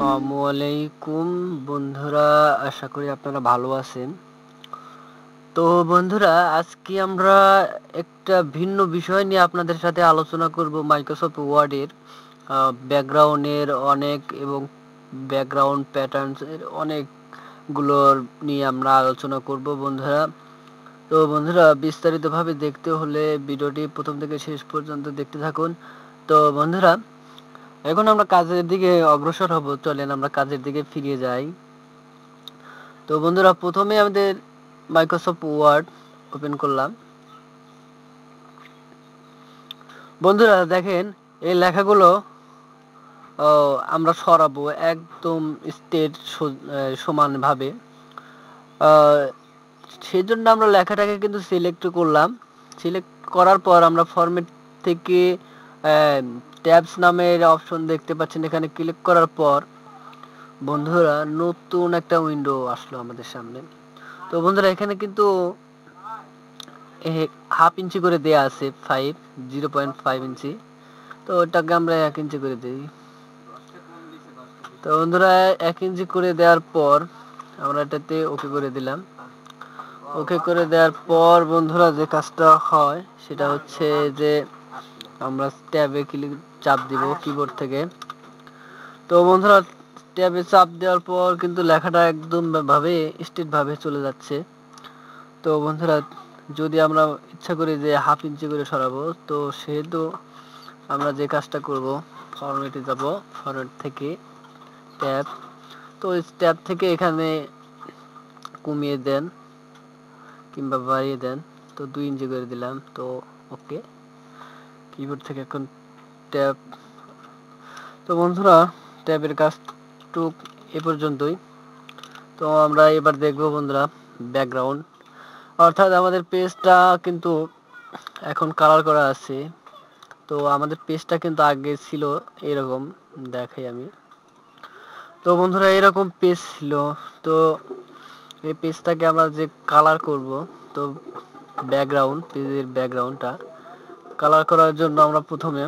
আসসালামু আলাইকুম বন্ধুরা আশা করি আপনারা ভালো আছেন তো বন্ধুরা আজকে আমরা একটা ভিন্ন বিষয় নিয়ে আপনাদের সাথে আলোচনা করব মাইক্রোসফট ওয়ার্ডের ব্যাকগ্রাউন্ডের অনেক এবং ব্যাকগ্রাউন্ড প্যাটার্নসের অনেকগুলোর নিয়ে আমরা আলোচনা করব বন্ধুরা তো বন্ধুরা বিস্তারিতভাবে দেখতে হলে ভিডিওটি প্রথম থেকে শেষ পর্যন্ত দেখতে থাকুন তো বন্ধুরা এখন আমরা কাজের দিকে অগ্রসর হব চলেন আমরা কাজের দিকে ফিরে যাই তো বন্ধুরা প্রথমে আমাদের মাইক্রোসফট ওয়ার্ড ওপেন করলাম বন্ধুরা দেখেন এই লেখাগুলো আমরা সরাবো একদম স্টেট সমানভাবে সেই জন্য আমরা লেখাটাকে কিন্তু সিলেক্ট করলাম সিলেক্ট করার পর আমরা ফর্মেট থেকে ট্যাবস নামের অপশন দেখতে পাচ্ছেন এখানে ক্লিক করার পর বন্ধুরা নতুন একটা উইন্ডো আসলো আমাদের সামনে তো বন্ধুরা এখানে কিন্তু হাফ ইঞ্চি করে দেয়া আছে five zero point five inch তো ওটাকে আমরা এক ইঞ্চি করে দিই তো বন্ধুরা এক ইঞ্চি করে দেওয়ার পর আমরা এটাতে ওকে করে দিলাম ওকে করে দেওয়ার পর বন্ধুরা যে কাজটা হয় সেটা হচ্ছে যে আমরা ট্যাবে ক্লিক চাপ দিব কিবোর্ড থেকে তো বন্ধুরা ট্যাবে চাপ দেওয়ার পর কিন্তু লেখাটা একদম ভাবে ভাবে চলে যাচ্ছে তো বন্ধুরা যদি আমরা ইচ্ছা করি যে হাফ ইঞ্চি করে সরাবো তো সেহেতু আমরা যে কাজটা করব ফরমেটে যাব ফরমেট থেকে ট্যাব তো ট্যাব থেকে এখানে কমিয়ে দেন কিংবা বাড়িয়ে দেন তো দুই ইঞ্চি করে দিলাম তো ওকে কিবোর্ড থেকে এখন ট্যাব তো বন্ধুরা ট্যাবের কাজটুক এ পর্যন্তই তো আমরা এবার দেখব বন্ধুরা ব্যাকগ্রাউন্ড অর্থাৎ আমাদের পেজটা কিন্তু এখন কালার করা আছে তো আমাদের পেজটা কিন্তু আগে ছিল এরকম দেখাই আমি তো বন্ধুরা এরকম পেজ ছিল তো এই পেজটাকে আমরা যে কালার করব তো ব্যাকগ্রাউন্ড পেজের ব্যাকগ্রাউন্ডটা কালার করার জন্য আমরা প্রথমে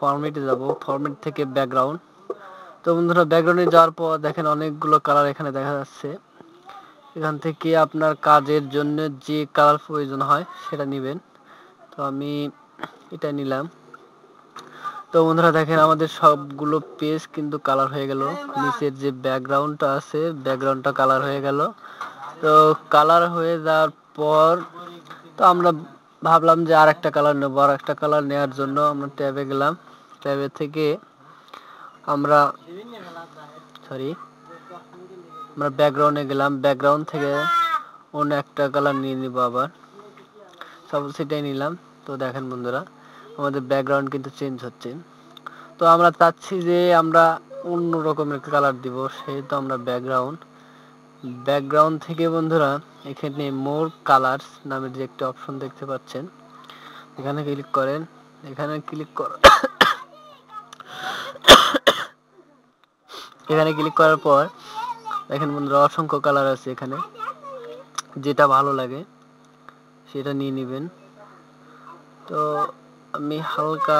ফরমেটে যাব ফরমেট থেকে ব্যাকগ্রাউন্ড তো বন্ধুরা ব্যাকগ্রাউন্ডে যাওয়ার পর দেখেন অনেকগুলো কালার এখানে দেখা যাচ্ছে এখান থেকে আপনার কাজের জন্য যে কালার প্রয়োজন হয় সেটা নেবেন তো আমি এটা নিলাম তো বন্ধুরা দেখেন আমাদের সবগুলো পেজ কিন্তু কালার হয়ে গেল নিচের যে ব্যাকগ্রাউন্ডটা আছে ব্যাকগ্রাউন্ডটা কালার হয়ে গেল তো কালার হয়ে যাওয়ার পর তো আমরা ভাবলাম যে আর একটা কালার নেবো আর একটা কালার নেওয়ার জন্য আমরা ট্যাবে গেলাম ট্যাবে থেকে আমরা সরি আমরা ব্যাকগ্রাউন্ডে গেলাম ব্যাকগ্রাউন্ড থেকে অন্য একটা কালার নিয়ে নিব আবার সাপোজ সেটাই নিলাম তো দেখেন বন্ধুরা আমাদের ব্যাকগ্রাউন্ড কিন্তু চেঞ্জ হচ্ছে তো আমরা চাচ্ছি যে আমরা অন্য রকমের কালার দিব সেহেতু আমরা ব্যাকগ্রাউন্ড ব্যাকগ্রাউন্ড থেকে বন্ধুরা এখানে মোর কালার্স নামের যে একটি অপশন দেখতে পাচ্ছেন এখানে ক্লিক করেন এখানে ক্লিক কর এখানে ক্লিক করার পর এখানে বন্ধুরা অসংখ্য কালার আছে এখানে যেটা ভালো লাগে সেটা নিয়ে নেবেন তো আমি হালকা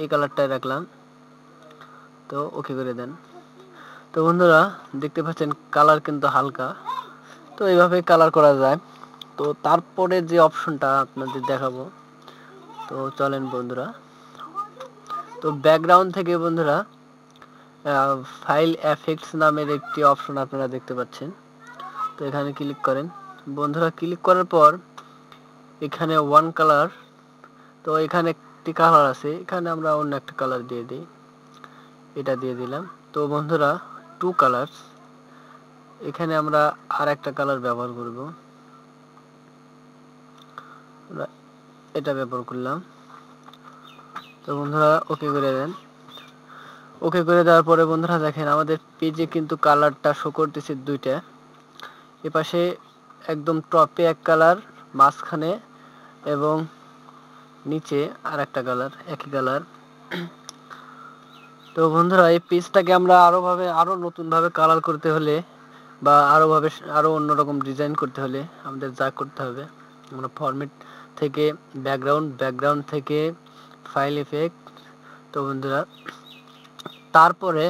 এই কালারটাই রাখলাম তো ওকে করে দেন তো বন্ধুরা দেখতে পাচ্ছেন কালার কিন্তু হালকা তো এইভাবে কালার করা যায় তো তারপরে যে অপশনটা আপনাদের দেখাবো তো চলেন বন্ধুরা তো ব্যাকগ্রাউন্ড থেকে বন্ধুরা ফাইল অ্যাফেক্টস নামের একটি অপশন আপনারা দেখতে পাচ্ছেন তো এখানে ক্লিক করেন বন্ধুরা ক্লিক করার পর এখানে ওয়ান কালার তো এখানে একটি কালার আছে এখানে আমরা অন্য একটা কালার দিয়ে দিই এটা দিয়ে দিলাম তো বন্ধুরা টু কালার্স এখানে আমরা আর একটা কালার ব্যবহার করব এটা ব্যবহার করলাম তো বন্ধুরা ওকে করে দেন ওকে করে দেওয়ার পরে বন্ধুরা দেখেন আমাদের পেজে কিন্তু কালারটা শো করতেছে দুইটা এপাশে একদম টপে এক কালার মাঝখানে এবং নিচে আর একটা কালার একই কালার তো বন্ধুরা এই পেজটাকে আমরা আরোভাবে আরও নতুনভাবে কালার করতে হলে বা আরোভাবে আরও অন্যরকম ডিজাইন করতে হলে আমাদের যা করতে হবে আমরা ফরম্যাট থেকে ব্যাকগ্রাউন্ড ব্যাকগ্রাউন্ড থেকে ফাইল এফেক্ট তো বন্ধুরা তারপরে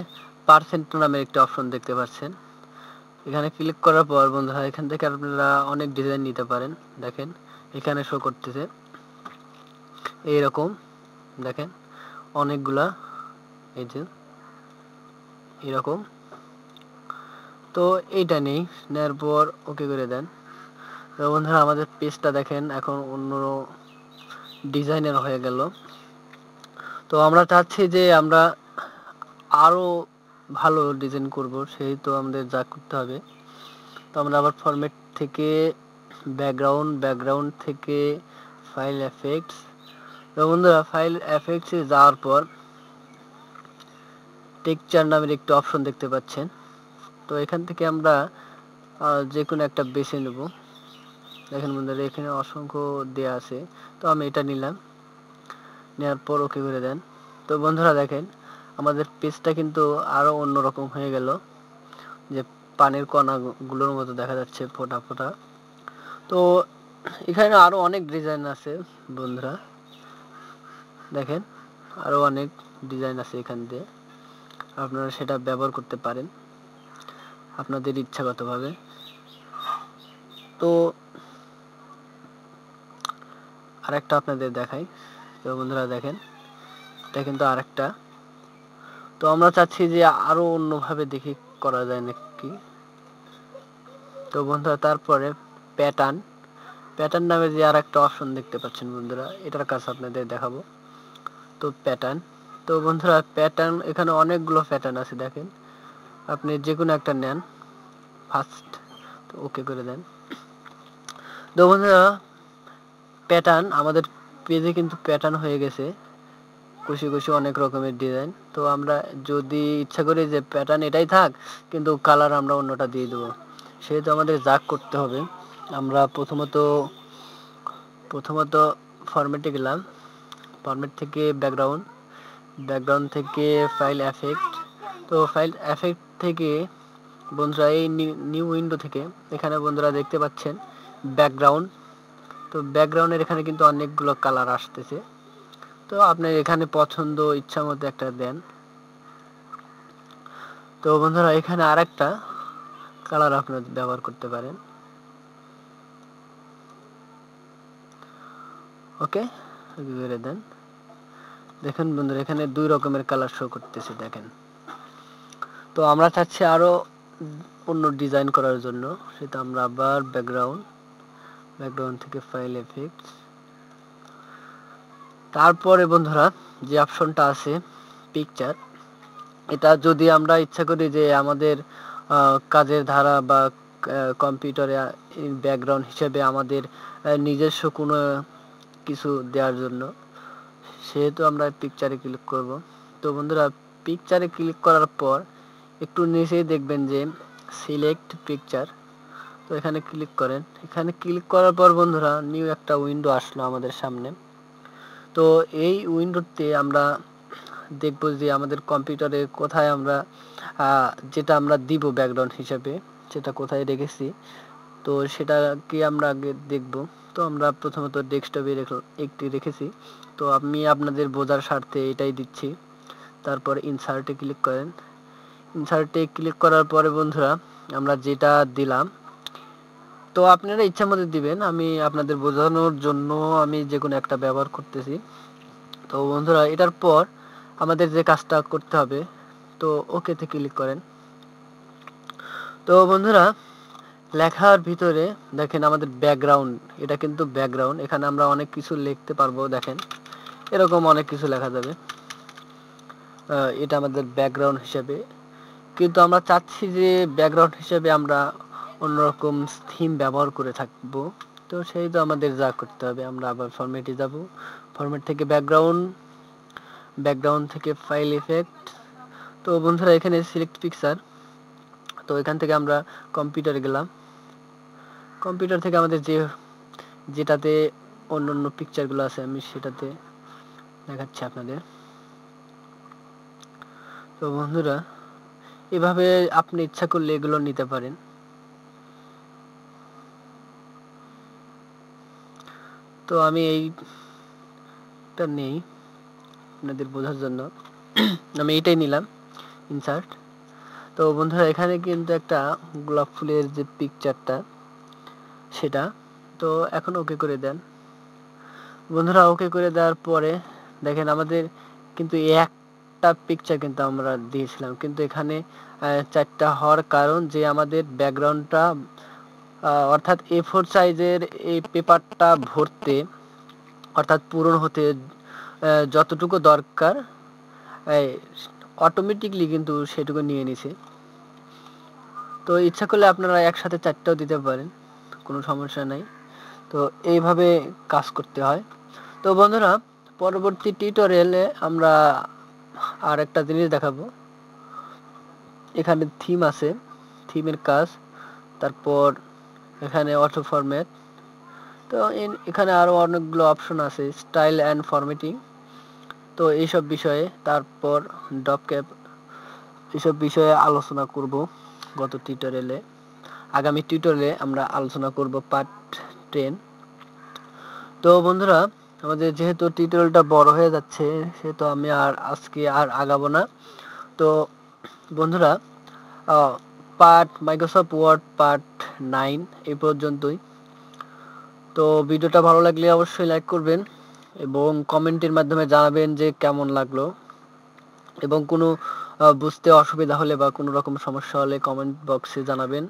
পার্সেন্ট নামের একটি অপশন দেখতে পাচ্ছেন এখানে ক্লিক করার পর বন্ধুরা এখান থেকে আপনারা অনেক ডিজাইন নিতে পারেন দেখেন এখানে শো করতেছে এইরকম দেখেন অনেকগুলা এই যে এরকম তো এইটা নেই নেওয়ার পর ওকে করে দেন তো বন্ধুরা আমাদের পেজটা দেখেন এখন অন্য ডিজাইনের হয়ে গেল তো আমরা চাচ্ছি যে আমরা আরও ভালো ডিজাইন করব সেই তো আমাদের যা করতে হবে তো আমরা আবার ফরম্যাট থেকে ব্যাকগ্রাউন্ড ব্যাকগ্রাউন্ড থেকে ফাইল এফেক্টস তো বন্ধুরা ফাইল এফেক্টসে যাওয়ার পর টেকচার নামের একটি অপশন দেখতে পাচ্ছেন তো এখান থেকে আমরা যে কোনো একটা বেছে নেব দেখেন বন্ধুরা এখানে অসংখ্য দেয়া আছে তো আমি এটা নিলাম নেওয়ার পর ওকে করে দেন তো বন্ধুরা দেখেন আমাদের পেজটা কিন্তু আরও অন্যরকম হয়ে গেল যে পানির কণাগুলোর মতো দেখা যাচ্ছে ফোটা ফোটা তো এখানে আরো অনেক ডিজাইন আছে বন্ধুরা দেখেন আরও অনেক ডিজাইন আছে এখান দিয়ে আপনারা সেটা ব্যবহার করতে পারেন আপনাদের ইচ্ছাগতভাবে তো আরেকটা আপনাদের দেখাই তো বন্ধুরা দেখেন এটা কিন্তু আরেকটা তো আমরা চাচ্ছি যে আরো অন্যভাবে দেখি করা যায় নাকি তো বন্ধুরা তারপরে প্যাটার্ন প্যাটার্ন নামে যে আর একটা অপশন দেখতে পাচ্ছেন বন্ধুরা এটার কাছে আপনাদের দেখাবো তো প্যাটার্ন তো বন্ধুরা প্যাটার্ন এখানে অনেকগুলো প্যাটার্ন আছে দেখেন আপনি যে কোনো একটা নেন ফার্স্ট তো ওকে করে দেন তো বন্ধুরা প্যাটার্ন আমাদের পেজে কিন্তু প্যাটার্ন হয়ে গেছে কুশি কুশি অনেক রকমের ডিজাইন তো আমরা যদি ইচ্ছা করি যে প্যাটার্ন এটাই থাক কিন্তু কালার আমরা অন্যটা দিয়ে দেবো সেহেতু আমাদের জাগ করতে হবে আমরা প্রথমত প্রথমত ফর্মেটে গেলাম ফর্মেট থেকে ব্যাকগ্রাউন্ড ব্যাকগ্রাউন্ড থেকে ফাইল এফেক্ট তো ফাইল এফেক্ট থেকে বন্ধুরা এই নিউ উইন্ডো থেকে এখানে বন্ধুরা দেখতে পাচ্ছেন ব্যাকগ্রাউন্ড তো ব্যাকগ্রাউন্ডের এখানে কিন্তু অনেকগুলো কালার আসতেছে তো আপনি এখানে পছন্দ ইচ্ছা মতো একটা দেন তো বন্ধুরা এখানে আর একটা কালার আপনার ব্যবহার করতে পারেন ওকে বেড়ে দেন দেখেন বন্ধুরা এখানে দুই রকমের কালার শো করতেছে দেখেন তো আমরা চাচ্ছি আরও অন্য ডিজাইন করার জন্য সেটা আমরা আবার ব্যাকগ্রাউন্ড ব্যাকগ্রাউন্ড থেকে ফাইল এফেক্টস তারপরে বন্ধুরা যে অপশনটা আছে পিকচার এটা যদি আমরা ইচ্ছা করি যে আমাদের কাজের ধারা বা কম্পিউটারে ব্যাকগ্রাউন্ড হিসেবে আমাদের নিজস্ব কোনো কিছু দেওয়ার জন্য সেহেতু আমরা পিকচারে ক্লিক করব তো বন্ধুরা পিকচারে ক্লিক করার পর একটু নিচেই দেখবেন যে সিলেক্ট পিকচার তো এখানে ক্লিক করেন এখানে ক্লিক করার পর বন্ধুরা নিউ একটা উইন্ডো আসলো আমাদের সামনে তো এই উইন্ডোতে আমরা দেখব যে আমাদের কম্পিউটারে কোথায় আমরা যেটা আমরা দিব ব্যাকগ্রাউন্ড হিসাবে সেটা কোথায় রেখেছি তো সেটা কি আমরা আগে দেখব তো আমরা প্রথমত ডেস্কটপে একটি রেখেছি তো আমি আপনাদের বোঝার স্বার্থে এটাই দিচ্ছি তারপর ইনসার্টে ক্লিক করেন ইনসার্টে ক্লিক করার পরে বন্ধুরা আমরা যেটা দিলাম তো আপনারা ইচ্ছা মতো দিবেন আমি আপনাদের বোঝানোর জন্য আমি যে কোনো একটা ব্যবহার করতেছি তো বন্ধুরা এটার পর আমাদের যে কাজটা করতে হবে তো ওকেতে ক্লিক করেন তো বন্ধুরা লেখার ভিতরে দেখেন আমাদের ব্যাকগ্রাউন্ড এটা কিন্তু ব্যাকগ্রাউন্ড এখানে আমরা অনেক কিছু লিখতে পারবো দেখেন এরকম অনেক কিছু লেখা যাবে এটা আমাদের ব্যাকগ্রাউন্ড হিসেবে কিন্তু আমরা চাচ্ছি যে ব্যাকগ্রাউন্ড হিসেবে আমরা অন্যরকম থিম ব্যবহার করে থাকবো তো সেই তো আমাদের যা করতে হবে আমরা আবার ফরম্যাটে যাব ফরম্যাট থেকে ব্যাকগ্রাউন্ড ব্যাকগ্রাউন্ড থেকে ফাইল ইফেক্ট তো বন্ধুরা এখানে সিলেক্ট পিকচার তো এখান থেকে আমরা কম্পিউটার গেলাম কম্পিউটার থেকে আমাদের যে যেটাতে অন্য অন্য পিকচারগুলো আছে আমি সেটাতে দেখাচ্ছি আপনাদের তো বন্ধুরা এভাবে আপনি ইচ্ছা করলে এগুলো নিতে পারেন তো আমি এইটা নেই আপনাদের বোঝার জন্য আমি এইটাই নিলাম ইনসার্ট তো বন্ধুরা এখানে কিন্তু একটা গোলাপ ফুলের যে পিকচারটা সেটা তো এখন ওকে করে দেন বন্ধুরা ওকে করে দেওয়ার পরে দেখেন আমাদের কিন্তু একটা পিকচার কিন্তু আমরা দিয়েছিলাম কিন্তু এখানে চারটা হওয়ার কারণ যে আমাদের ব্যাকগ্রাউন্ডটা অর্থাৎ এ ফোর সাইজের এই পেপারটা ভরতে অর্থাৎ পূরণ হতে যতটুকু দরকার অটোমেটিকলি কিন্তু সেটুকু নিয়ে নিছে তো ইচ্ছা করলে আপনারা একসাথে চারটাও দিতে পারেন কোনো সমস্যা নাই তো এইভাবে কাজ করতে হয় তো বন্ধুরা পরবর্তী টিউটোরিয়ালে আমরা আর একটা জিনিস দেখাবো এখানে থিম আছে থিমের কাজ তারপর এখানে অটো ফরম্যাট তো এখানে আরও অনেকগুলো অপশন আছে স্টাইল অ্যান্ড ফরম্যাটিং তো এইসব বিষয়ে তারপর ডপ ক্যাপ এইসব বিষয়ে আলোচনা করব গত টিউটোরিয়ালে আগামী টিউটোরিয়ালে আমরা আলোচনা করব পার্ট টেন তো বন্ধুরা আমাদের যেহেতু টিউটোরিয়ালটা বড় হয়ে যাচ্ছে সেহেতু আমি আর আজকে আর আগাবো না তো বন্ধুরা part Microsoft Word part nine এ পর্যন্তই তো ভিডিওটা ভালো লাগলে অবশ্যই লাইক করবেন এবং কমেন্টের মাধ্যমে জানাবেন যে কেমন লাগলো এবং কোনো বুঝতে অসুবিধা হলে বা কোনো রকম সমস্যা হলে কমেন্ট বক্সে জানাবেন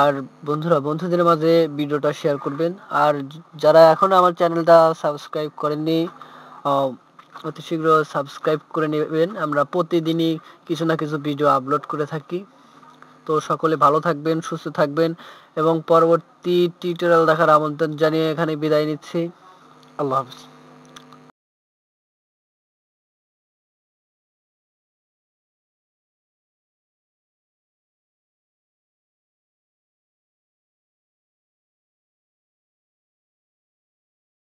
আর বন্ধুরা বন্ধুদের মাঝে ভিডিওটা শেয়ার করবেন আর যারা এখন আমার চ্যানেলটা সাবস্ক্রাইব করেননি অতি শীঘ্র সাবস্ক্রাইব করে নেবেন আমরা প্রতিদিনই কিছু না কিছু ভিডিও আপলোড করে থাকি তো সকলে ভালো থাকবেন সুস্থ থাকবেন এবং পরবর্তী টিউটোরিয়াল দেখার আমন্ত্রণ জানিয়ে এখানে বিদায় নিচ্ছি আল্লাহ হাফিজ